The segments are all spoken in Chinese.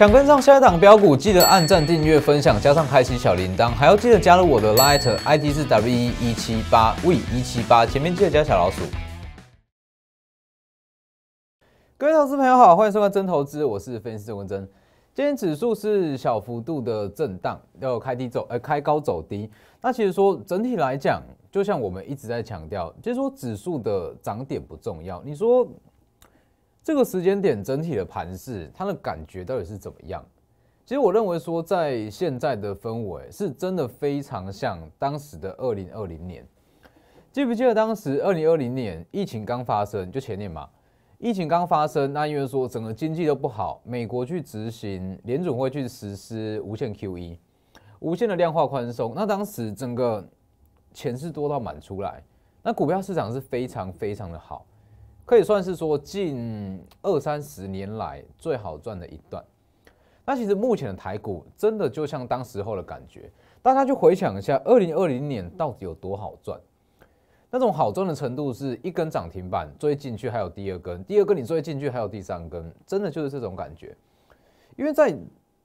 想跟上下一档标股，记得按赞、订阅、分享，加上开启小铃铛，还要记得加入我的 l i t ID 是 W 一七八 V 一七八，前面记得加小老鼠。各位投资朋友好，欢迎收看《真投资》，我是分析师文真。今天指数是小幅度的震荡，要开低走，呃，开高走低。那其实说整体来讲，就像我们一直在强调，就是说指数的涨点不重要。你说？这个时间点整体的盘势，它的感觉到底是怎么样？其实我认为说，在现在的氛围是真的非常像当时的二零二零年。记不记得当时二零二零年疫情刚发生就前年嘛？疫情刚发生，那因为说整个经济都不好，美国去执行联准会去实施无限 QE，无限的量化宽松，那当时整个钱是多到满出来，那股票市场是非常非常的好。可以算是说近二三十年来最好赚的一段。那其实目前的台股真的就像当时候的感觉，大家去回想一下，二零二零年到底有多好赚？那种好赚的程度是一根涨停板追进去还有第二根，第二根你追进去还有第三根，真的就是这种感觉。因为在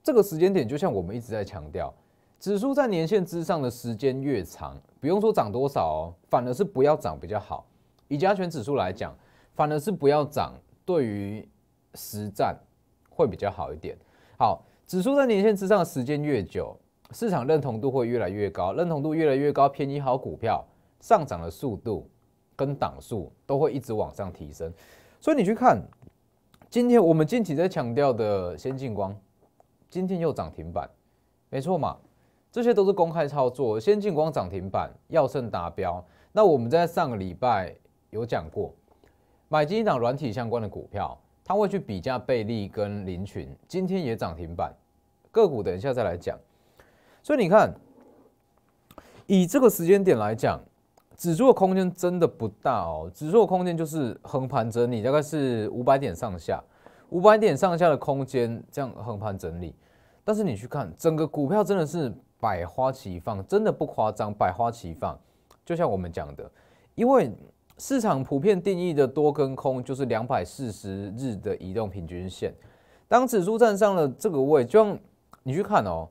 这个时间点，就像我们一直在强调，指数在年线之上的时间越长，不用说涨多少哦，反而是不要涨比较好。以加权指数来讲。反而是不要涨，对于实战会比较好一点。好，指数在年线之上的时间越久，市场认同度会越来越高，认同度越来越高，便宜好股票上涨的速度跟档数都会一直往上提升。所以你去看，今天我们近期在强调的先进光，今天又涨停板，没错嘛？这些都是公开操作。先进光涨停板，药圣达标。那我们在上个礼拜有讲过。买一长软体相关的股票，它会去比价倍利跟林群，今天也涨停板，个股等一下再来讲。所以你看，以这个时间点来讲，指数的空间真的不大哦。指数的空间就是横盘整理，大概是五百点上下，五百点上下的空间这样横盘整理。但是你去看整个股票，真的是百花齐放，真的不夸张，百花齐放。就像我们讲的，因为。市场普遍定义的多跟空就是两百四十日的移动平均线。当指数站上了这个位，就像你去看哦，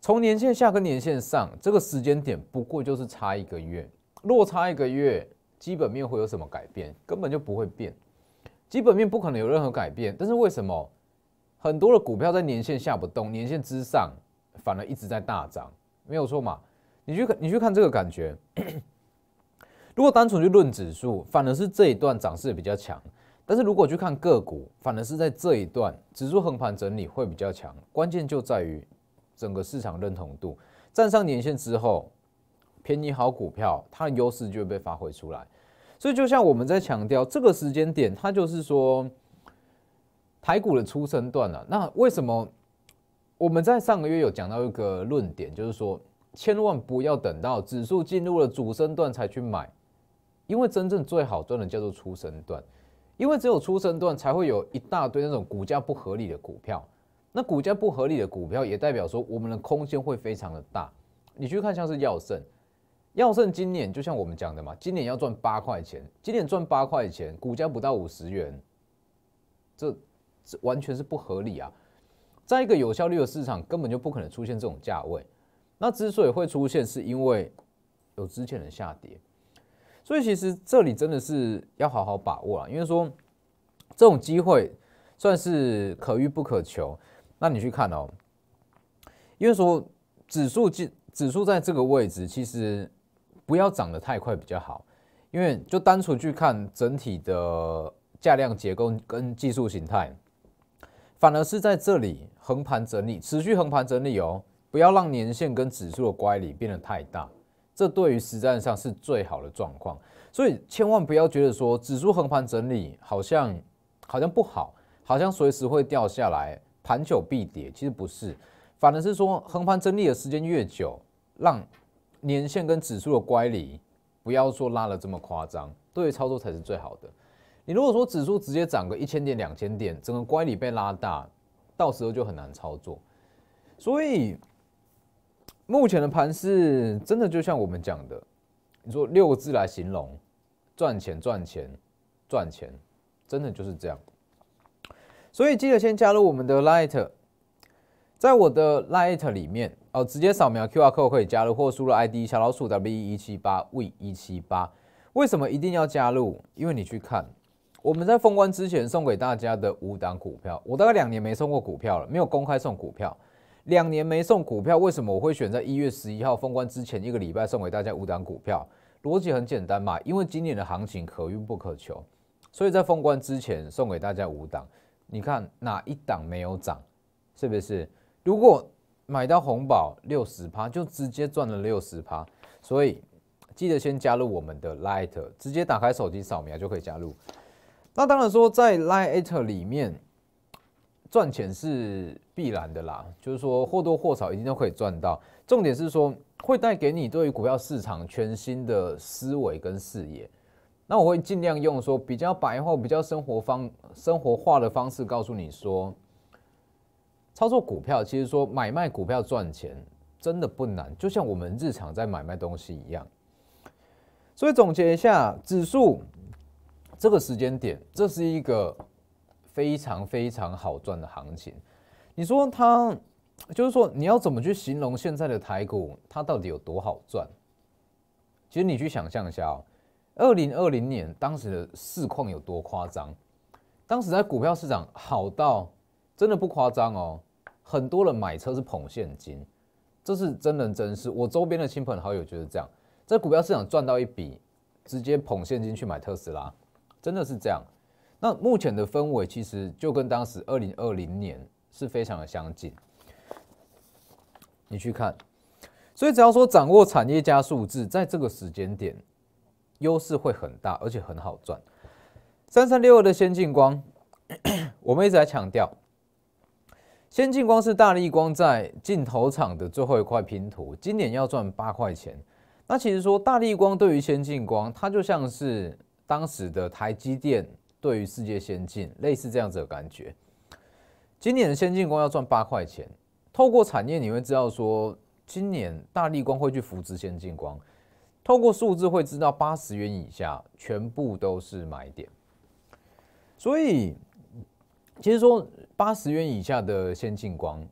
从年线下跟年线上，这个时间点不过就是差一个月，落差一个月，基本面会有什么改变？根本就不会变，基本面不可能有任何改变。但是为什么很多的股票在年线下不动，年线之上反而一直在大涨？没有错嘛？你去你去看这个感觉。如果单纯去论指数，反而是这一段涨势比较强；但是如果去看个股，反而是在这一段指数横盘整理会比较强。关键就在于整个市场认同度站上年线之后，便宜好股票它的优势就会被发挥出来。所以就像我们在强调，这个时间点它就是说台股的出生段了。那为什么我们在上个月有讲到一个论点，就是说千万不要等到指数进入了主升段才去买。因为真正最好赚的叫做出生段，因为只有出生段才会有一大堆那种股价不合理的股票，那股价不合理的股票也代表说我们的空间会非常的大。你去看像是药圣，药圣今年就像我们讲的嘛，今年要赚八块钱，今年赚八块钱，股价不到五十元，这这完全是不合理啊，在一个有效率的市场根本就不可能出现这种价位，那之所以会出现是因为有之前的下跌。所以其实这里真的是要好好把握了，因为说这种机会算是可遇不可求。那你去看哦，因为说指数指指数在这个位置，其实不要涨得太快比较好，因为就单纯去看整体的价量结构跟技术形态，反而是在这里横盘整理，持续横盘整理哦，不要让年线跟指数的乖离变得太大。这对于实战上是最好的状况，所以千万不要觉得说指数横盘整理好像好像不好，好像随时会掉下来，盘久必跌，其实不是，反而是说横盘整理的时间越久，让年线跟指数的乖离不要说拉了这么夸张，对于操作才是最好的。你如果说指数直接涨个一千点、两千点，整个乖离被拉大，到时候就很难操作，所以。目前的盘是真的就像我们讲的，你说六个字来形容，赚钱赚钱赚钱，真的就是这样。所以记得先加入我们的 l i g h t 在我的 l i g h t 里面哦，直接扫描 QR code 可以加入，或输入 ID 小老鼠 W 一七八 V 一七八。为什么一定要加入？因为你去看我们在封关之前送给大家的五档股票，我大概两年没送过股票了，没有公开送股票。两年没送股票，为什么我会选在一月十一号封关之前一个礼拜送给大家五档股票？逻辑很简单嘛，因为今年的行情可遇不可求，所以在封关之前送给大家五档。你看哪一档没有涨，是不是？如果买到红宝六十趴，就直接赚了六十趴。所以记得先加入我们的 l i t 直接打开手机扫描就可以加入。那当然说，在 l i t 里面。赚钱是必然的啦，就是说或多或少一定都可以赚到。重点是说会带给你对于股票市场全新的思维跟视野。那我会尽量用说比较白话、比较生活方、生活化的方式告诉你说，操作股票其实说买卖股票赚钱真的不难，就像我们日常在买卖东西一样。所以总结一下，指数这个时间点，这是一个。非常非常好赚的行情，你说它就是说你要怎么去形容现在的台股，它到底有多好赚？其实你去想象一下啊，二零二零年当时的市况有多夸张，当时在股票市场好到真的不夸张哦，很多人买车是捧现金，这是真人真事。我周边的亲朋好友就是这样，在股票市场赚到一笔，直接捧现金去买特斯拉，真的是这样。那目前的氛围其实就跟当时二零二零年是非常的相近，你去看，所以只要说掌握产业加数字，在这个时间点，优势会很大，而且很好赚。三三六二的先进光，我们一直在强调，先进光是大力光在镜头厂的最后一块拼图，今年要赚八块钱。那其实说大力光对于先进光，它就像是当时的台积电。对于世界先进类似这样子的感觉，今年的先进光要赚八块钱。透过产业你会知道说，今年大力光会去扶植先进光。透过数字会知道，八十元以下全部都是买点。所以，其实说八十元以下的先进光，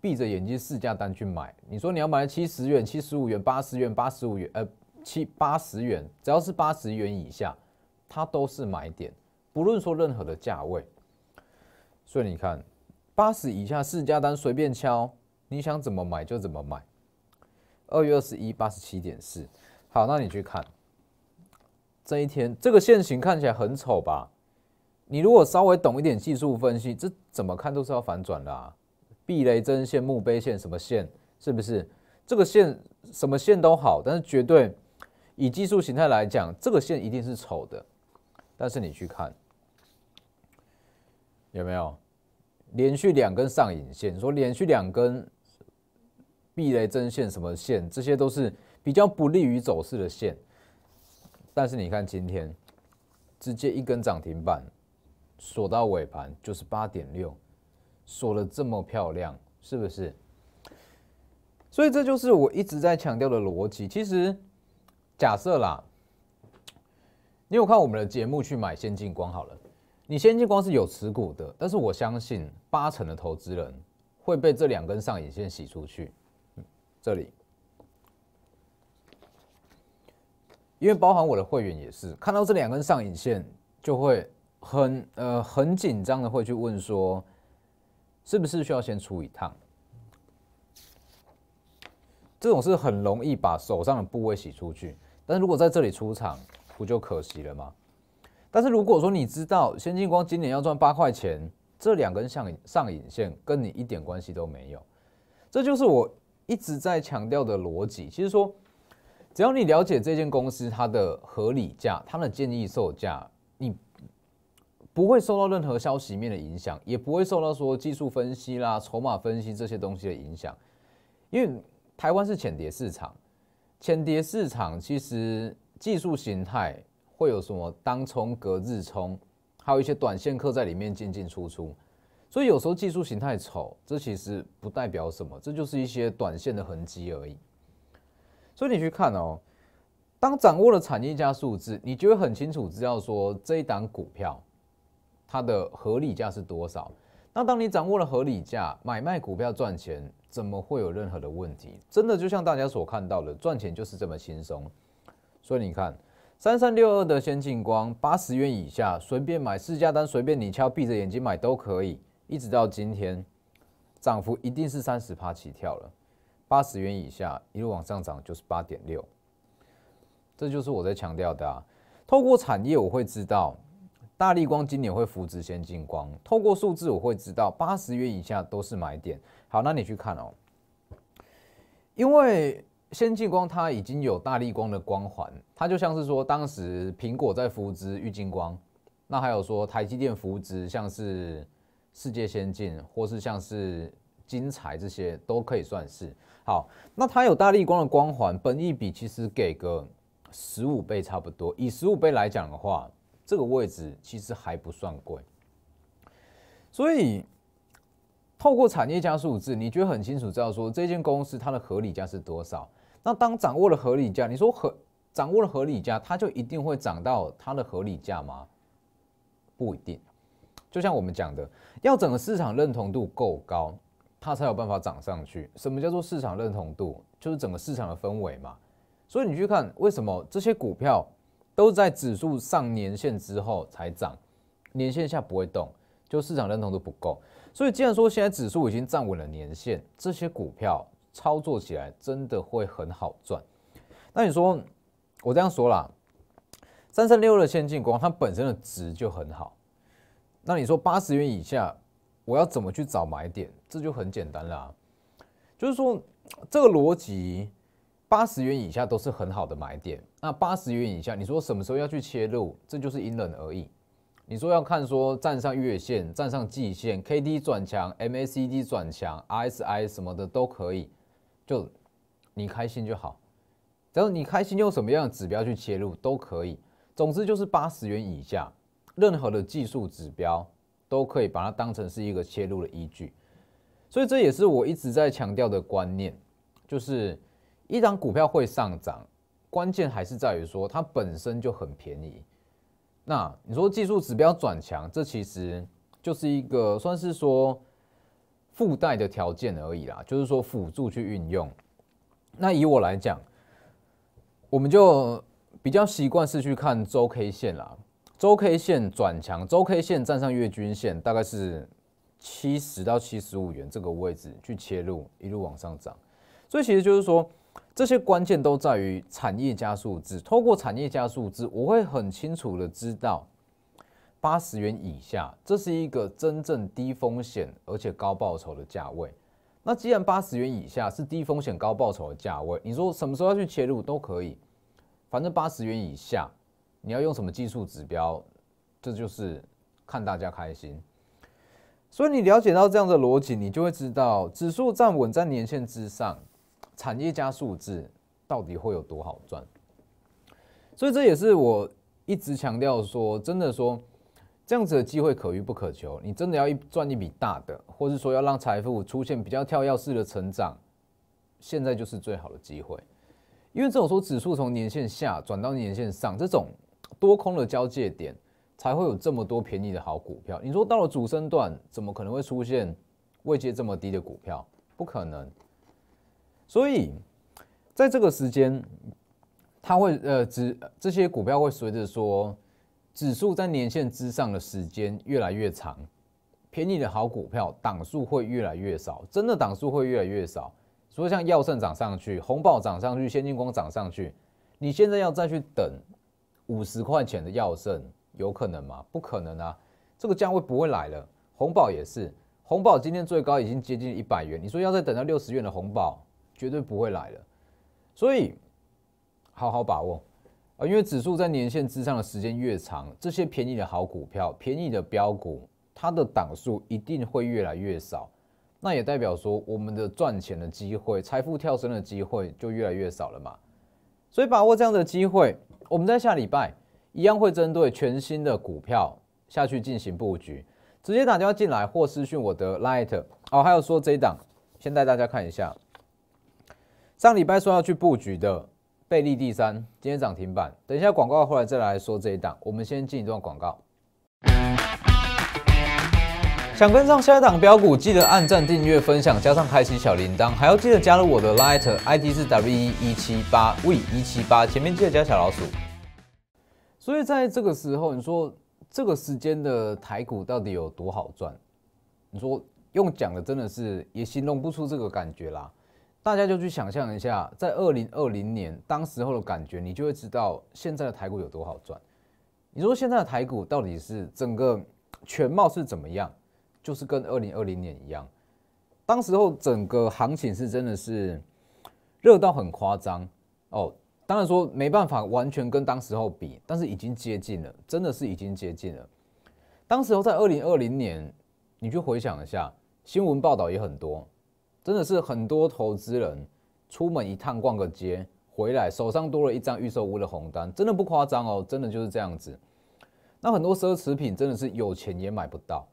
闭着眼睛试价单去买。你说你要买七十元、七十五元、八十元、八十五元，呃，七八十元，只要是八十元以下，它都是买点。不论说任何的价位，所以你看，八十以下四家单随便敲，你想怎么买就怎么买。二月二十一，八十七点四。好，那你去看这一天，这个线形看起来很丑吧？你如果稍微懂一点技术分析，这怎么看都是要反转的。避雷针线、墓碑线什么线，是不是？这个线什么线都好，但是绝对以技术形态来讲，这个线一定是丑的。但是你去看。有没有连续两根上影线？说连续两根避雷针线，什么线？这些都是比较不利于走势的线。但是你看今天直接一根涨停板锁到尾盘，就是八点六，锁的这么漂亮，是不是？所以这就是我一直在强调的逻辑。其实假设啦，你有看我们的节目去买先进光好了。你先进光是有持股的，但是我相信八成的投资人会被这两根上影线洗出去。这里，因为包含我的会员也是看到这两根上影线，就会很呃很紧张的会去问说，是不是需要先出一趟？这种是很容易把手上的部位洗出去，但是如果在这里出场，不就可惜了吗？但是如果说你知道先进光今年要赚八块钱，这两根上上引线跟你一点关系都没有，这就是我一直在强调的逻辑。其实说，只要你了解这间公司它的合理价、它的建议售价，你不会受到任何消息面的影响，也不会受到说技术分析啦、筹码分析这些东西的影响。因为台湾是浅跌市场，浅跌市场其实技术形态。会有什么当冲、隔日冲，还有一些短线客在里面进进出出，所以有时候技术形态丑，这其实不代表什么，这就是一些短线的痕迹而已。所以你去看哦，当掌握了产业加数字，你就会很清楚知道说这一档股票它的合理价是多少。那当你掌握了合理价，买卖股票赚钱，怎么会有任何的问题？真的就像大家所看到的，赚钱就是这么轻松。所以你看。三三六二的先进光八十元以下随便买试价单随便你敲闭着眼睛买都可以，一直到今天，涨幅一定是三十趴起跳了。八十元以下一路往上涨就是八点六，这就是我在强调的啊。透过产业我会知道，大力光今年会扶植先进光。透过数字我会知道，八十元以下都是买点。好，那你去看哦，因为。先进光它已经有大立光的光环，它就像是说当时苹果在扶植裕金光，那还有说台积电扶植像是世界先进或是像是晶材这些都可以算是好。那它有大立光的光环，本益比其实给个十五倍差不多，以十五倍来讲的话，这个位置其实还不算贵。所以透过产业加数字，你觉得很清楚知道说这间公司它的合理价是多少？那当掌握了合理价，你说合掌握了合理价，它就一定会涨到它的合理价吗？不一定。就像我们讲的，要整个市场认同度够高，它才有办法涨上去。什么叫做市场认同度？就是整个市场的氛围嘛。所以你去看，为什么这些股票都在指数上年线之后才涨，年线下不会动，就市场认同度不够。所以既然说现在指数已经站稳了年线，这些股票。操作起来真的会很好赚。那你说我这样说啦，三三六的先进光，它本身的值就很好。那你说八十元以下，我要怎么去找买点？这就很简单了，就是说这个逻辑，八十元以下都是很好的买点。那八十元以下，你说什么时候要去切入？这就是因人而异。你说要看说站上月线，站上季线，K D 转强，M A C D 转强，R S I 什么的都可以。就你开心就好，只要你开心，用什么样的指标去切入都可以。总之就是八十元以下，任何的技术指标都可以把它当成是一个切入的依据。所以这也是我一直在强调的观念，就是一旦股票会上涨，关键还是在于说它本身就很便宜。那你说技术指标转强，这其实就是一个算是说。附带的条件而已啦，就是说辅助去运用。那以我来讲，我们就比较习惯是去看周 K 线啦，周 K 线转强，周 K 线站上月均线，大概是七十到七十五元这个位置去切入，一路往上涨。所以其实就是说，这些关键都在于产业加速，字，透过产业加速，字，我会很清楚的知道。八十元以下，这是一个真正低风险而且高报酬的价位。那既然八十元以下是低风险高报酬的价位，你说什么时候要去切入都可以，反正八十元以下，你要用什么技术指标，这就是看大家开心。所以你了解到这样的逻辑，你就会知道指数站稳在年线之上，产业加数字到底会有多好赚。所以这也是我一直强调说，真的说。这样子的机会可遇不可求，你真的要一赚一笔大的，或是说要让财富出现比较跳跃式的成长，现在就是最好的机会，因为这种说指数从年线下转到年线上，这种多空的交界点才会有这么多便宜的好股票。你说到了主升段，怎么可能会出现位阶这么低的股票？不可能。所以在这个时间，它会呃，指这些股票会随着说。指数在年线之上的时间越来越长，便宜的好股票档数会越来越少，真的档数会越来越少。所以像药盛涨上去，红宝涨上去，先进光涨上去，你现在要再去等五十块钱的药盛，有可能吗？不可能啊，这个价位不会来了。红宝也是，红宝今天最高已经接近一百元，你说要再等到六十元的红宝，绝对不会来了。所以，好好把握。啊，因为指数在年线之上的时间越长，这些便宜的好股票、便宜的标股，它的档数一定会越来越少。那也代表说，我们的赚钱的机会、财富跳升的机会就越来越少了嘛。所以把握这样的机会，我们在下礼拜一样会针对全新的股票下去进行布局。直接打电话进来或私讯我的 Light 哦，还有说这一档，先带大家看一下。上礼拜说要去布局的。倍利第三今天涨停板，等一下广告，后来再来说这一档。我们先进一段广告。想跟上下一档标股，记得按赞、订阅、分享，加上开启小铃铛，还要记得加入我的 l i t ID 是 W 一七八 V 一七八，前面记得加小老鼠。所以在这个时候，你说这个时间的台股到底有多好赚？你说用讲的真的是也形容不出这个感觉啦。大家就去想象一下，在二零二零年当时候的感觉，你就会知道现在的台股有多好赚。你说现在的台股到底是整个全貌是怎么样？就是跟二零二零年一样，当时候整个行情是真的是热到很夸张哦。当然说没办法完全跟当时候比，但是已经接近了，真的是已经接近了。当时候在二零二零年，你去回想一下，新闻报道也很多。真的是很多投资人出门一趟逛个街回来手上多了一张预售屋的红单，真的不夸张哦，真的就是这样子。那很多奢侈品真的是有钱也买不到，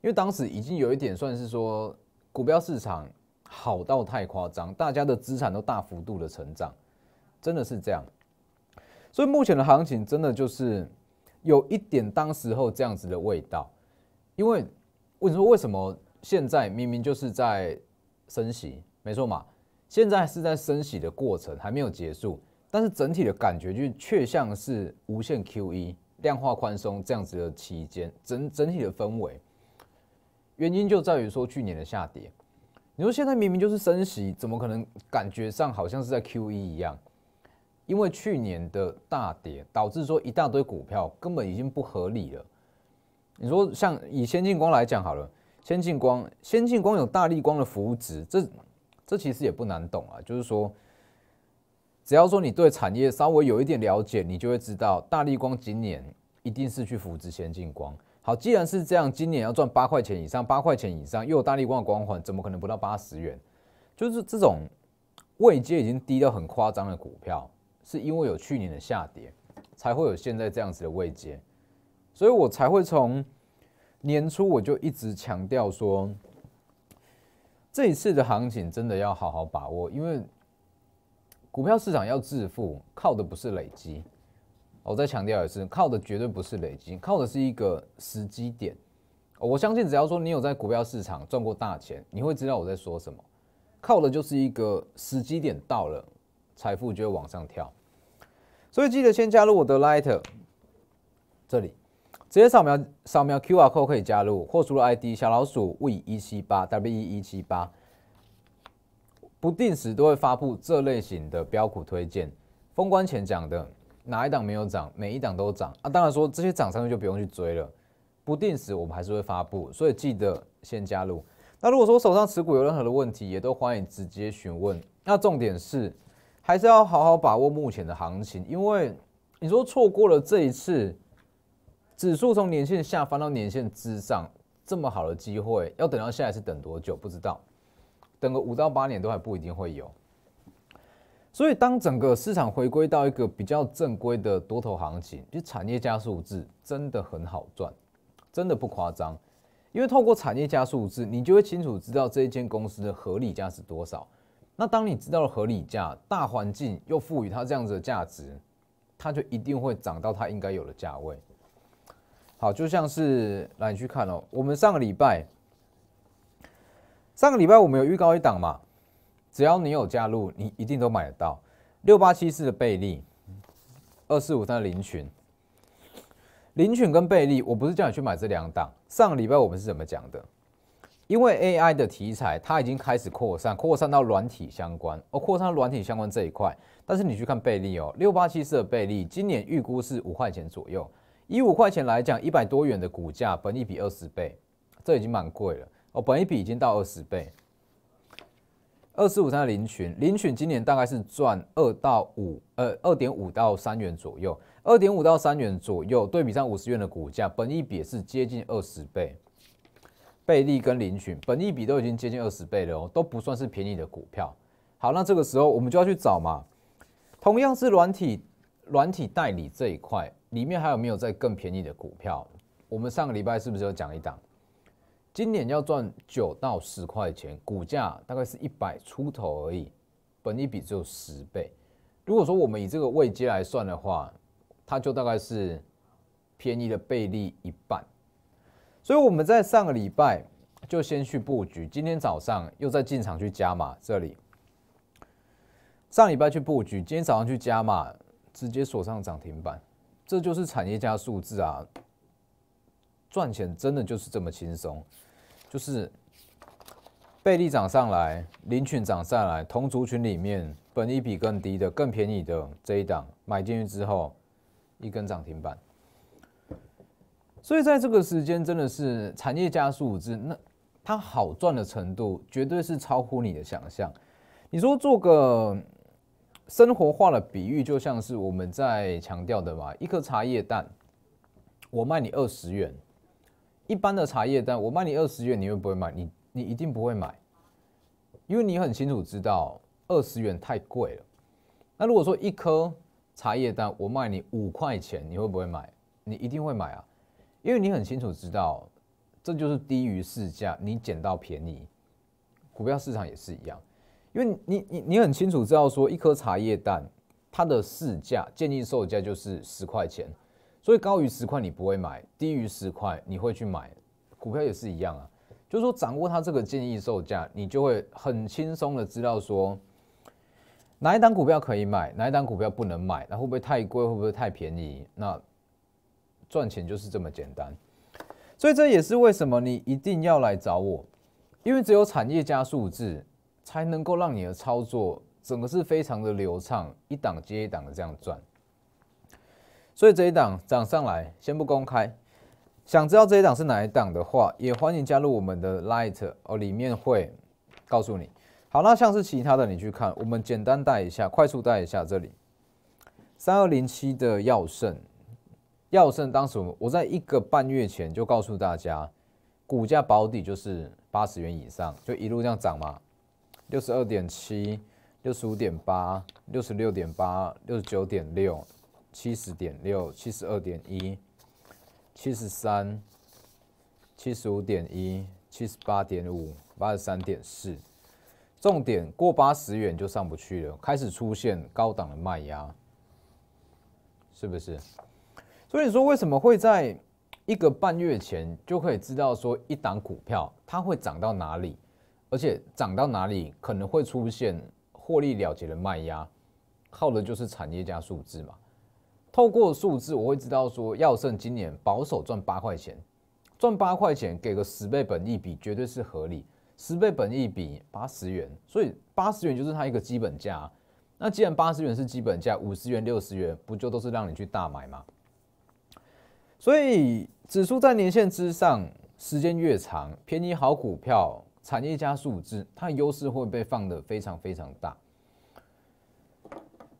因为当时已经有一点算是说股票市场好到太夸张，大家的资产都大幅度的成长，真的是这样。所以目前的行情真的就是有一点当时候这样子的味道，因为为什么？为什么现在明明就是在？升息没错嘛，现在是在升息的过程，还没有结束，但是整体的感觉就却像是无限 QE 量化宽松这样子的期间，整整体的氛围，原因就在于说去年的下跌，你说现在明明就是升息，怎么可能感觉上好像是在 QE 一样？因为去年的大跌导致说一大堆股票根本已经不合理了，你说像以先进光来讲好了。先进光，先进光有大力光的扶植，这这其实也不难懂啊。就是说，只要说你对产业稍微有一点了解，你就会知道大力光今年一定是去扶植先进光。好，既然是这样，今年要赚八块钱以上，八块钱以上又有大力光的光环，怎么可能不到八十元？就是这种位阶已经低到很夸张的股票，是因为有去年的下跌，才会有现在这样子的位阶，所以我才会从。年初我就一直强调说，这一次的行情真的要好好把握，因为股票市场要致富，靠的不是累积。我再强调一次，靠的绝对不是累积，靠的是一个时机点。我相信，只要说你有在股票市场赚过大钱，你会知道我在说什么。靠的就是一个时机点到了，财富就会往上跳。所以记得先加入我的 Lighter 这里。直接扫描扫描 Q R code 可以加入或输入 ID 小老鼠 V 一七八 W e 一七八，不定时都会发布这类型的标股推荐。封关前讲的哪一档没有涨，每一档都涨啊！当然说这些涨上去就不用去追了。不定时我们还是会发布，所以记得先加入。那如果说手上持股有任何的问题，也都欢迎直接询问。那重点是还是要好好把握目前的行情，因为你说错过了这一次。指数从年线下翻到年线之上，这么好的机会要等到现在是等多久？不知道，等个五到八年都还不一定会有。所以，当整个市场回归到一个比较正规的多头行情，就产业加数字真的很好赚，真的不夸张。因为透过产业加数字，你就会清楚知道这一间公司的合理价是多少。那当你知道了合理价，大环境又赋予它这样子的价值，它就一定会涨到它应该有的价位。好，就像是来你去看哦。我们上个礼拜，上个礼拜我们有预告一档嘛，只要你有加入，你一定都买得到六八七四的贝利，二四五三的林群，林群跟贝利，我不是叫你去买这两档。上个礼拜我们是怎么讲的？因为 AI 的题材它已经开始扩散，扩散到软体相关，哦，扩散到软体相关这一块。但是你去看贝利哦，六八七四的贝利，今年预估是五块钱左右。以五块钱来讲，一百多元的股价，本一比二十倍，这已经蛮贵了哦。本一比已经到二十倍，二四五三的林群，林群今年大概是赚二到五，呃，二点五到三元左右，二点五到三元左右，对比上五十元的股价，本一比是接近二十倍，倍利跟林群本一比都已经接近二十倍了哦，都不算是便宜的股票。好，那这个时候我们就要去找嘛，同样是软体，软体代理这一块。里面还有没有再更便宜的股票？我们上个礼拜是不是有讲一档？今年要赚九到十块钱，股价大概是一百出头而已，本一比只有十倍。如果说我们以这个位阶来算的话，它就大概是便宜的倍率一半。所以我们在上个礼拜就先去布局，今天早上又在进场去加码。这里上礼拜去布局，今天早上去加码，直接锁上涨停板。这就是产业加数字啊！赚钱真的就是这么轻松，就是倍利涨上来，林群涨上来，同族群里面本一比更低的、更便宜的这一档买进去之后，一根涨停板。所以在这个时间真的是产业加数字，那它好赚的程度绝对是超乎你的想象。你说做个？生活化的比喻就像是我们在强调的嘛，一颗茶叶蛋，我卖你二十元。一般的茶叶蛋，我卖你二十元，你会不会买？你你一定不会买，因为你很清楚知道二十元太贵了。那如果说一颗茶叶蛋我卖你五块钱，你会不会买？你一定会买啊，因为你很清楚知道这就是低于市价，你捡到便宜。股票市场也是一样。因为你你你很清楚知道说，一颗茶叶蛋它的市价建议售价就是十块钱，所以高于十块你不会买，低于十块你会去买。股票也是一样啊，就是说掌握它这个建议售价，你就会很轻松的知道说，哪一档股票可以买，哪一档股票不能买，那会不会太贵，会不会太便宜？那赚钱就是这么简单。所以这也是为什么你一定要来找我，因为只有产业加数字。才能够让你的操作整个是非常的流畅，一档接一档的这样转。所以这一档涨上来，先不公开。想知道这一档是哪一档的话，也欢迎加入我们的 Light 哦，里面会告诉你。好，那像是其他的，你去看，我们简单带一下，快速带一下。这里三二零七的药圣，药圣当时我们我在一个半月前就告诉大家，股价保底就是八十元以上，就一路这样涨嘛。六十二点七，六十五点八，六十六点八，六十九点六，七十点六，七十二点一，七十三，七十五点一，七十八点五，八十三点四。重点过八十元就上不去了，开始出现高档的卖压，是不是？所以说为什么会在一个半月前就可以知道说一档股票它会涨到哪里？而且涨到哪里可能会出现获利了结的卖压，靠的就是产业加数字嘛。透过数字，我会知道说耀盛今年保守赚八块钱，赚八块钱给个十倍本益比绝对是合理，十倍本益比八十元，所以八十元就是它一个基本价。那既然八十元是基本价，五十元、六十元不就都是让你去大买吗？所以指数在年线之上，时间越长，便宜好股票。产业加数字，它的优势会被放得非常非常大。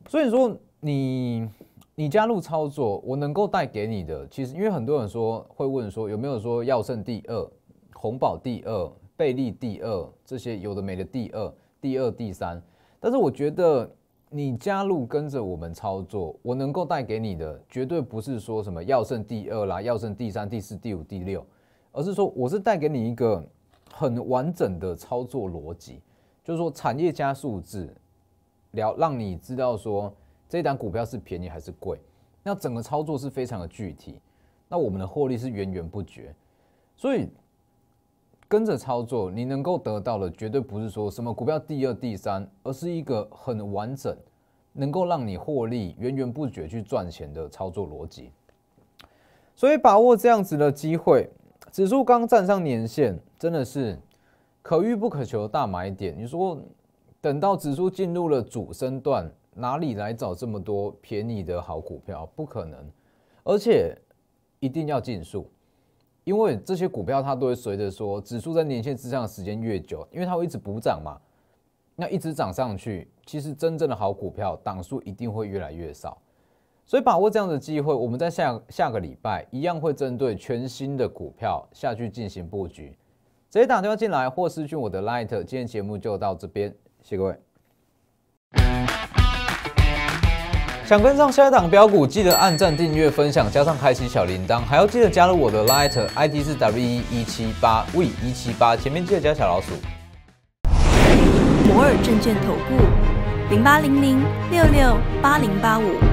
所以说，你你加入操作，我能够带给你的，其实因为很多人说会问说有没有说药圣第二、红宝第二、贝利第二这些有的没的第二、第二、第三。但是我觉得你加入跟着我们操作，我能够带给你的，绝对不是说什么药圣第二啦、药圣第三、第四、第五、第六，而是说我是带给你一个。很完整的操作逻辑，就是说产业加数字，聊让你知道说这单股票是便宜还是贵。那整个操作是非常的具体，那我们的获利是源源不绝。所以跟着操作，你能够得到的绝对不是说什么股票第二、第三，而是一个很完整，能够让你获利源源不绝去赚钱的操作逻辑。所以把握这样子的机会。指数刚站上年线，真的是可遇不可求的大买点。你说等到指数进入了主升段，哪里来找这么多便宜的好股票？不可能，而且一定要进速，因为这些股票它都会随着说，指数在年线之上的时间越久，因为它会一直补涨嘛，那一直涨上去，其实真正的好股票档数一定会越来越少。所以把握这样的机会，我们在下下个礼拜一样会针对全新的股票下去进行布局。直接打电话进来或是进我的 Light，今天节目就到这边，谢各位。想跟上下一档标股，记得按赞、订阅、分享，加上开启小铃铛，还要记得加入我的 Light，IT 是 W 一七八 V 一七八，前面记得加小老鼠。摩尔证券投顾零八零零六六八零八五。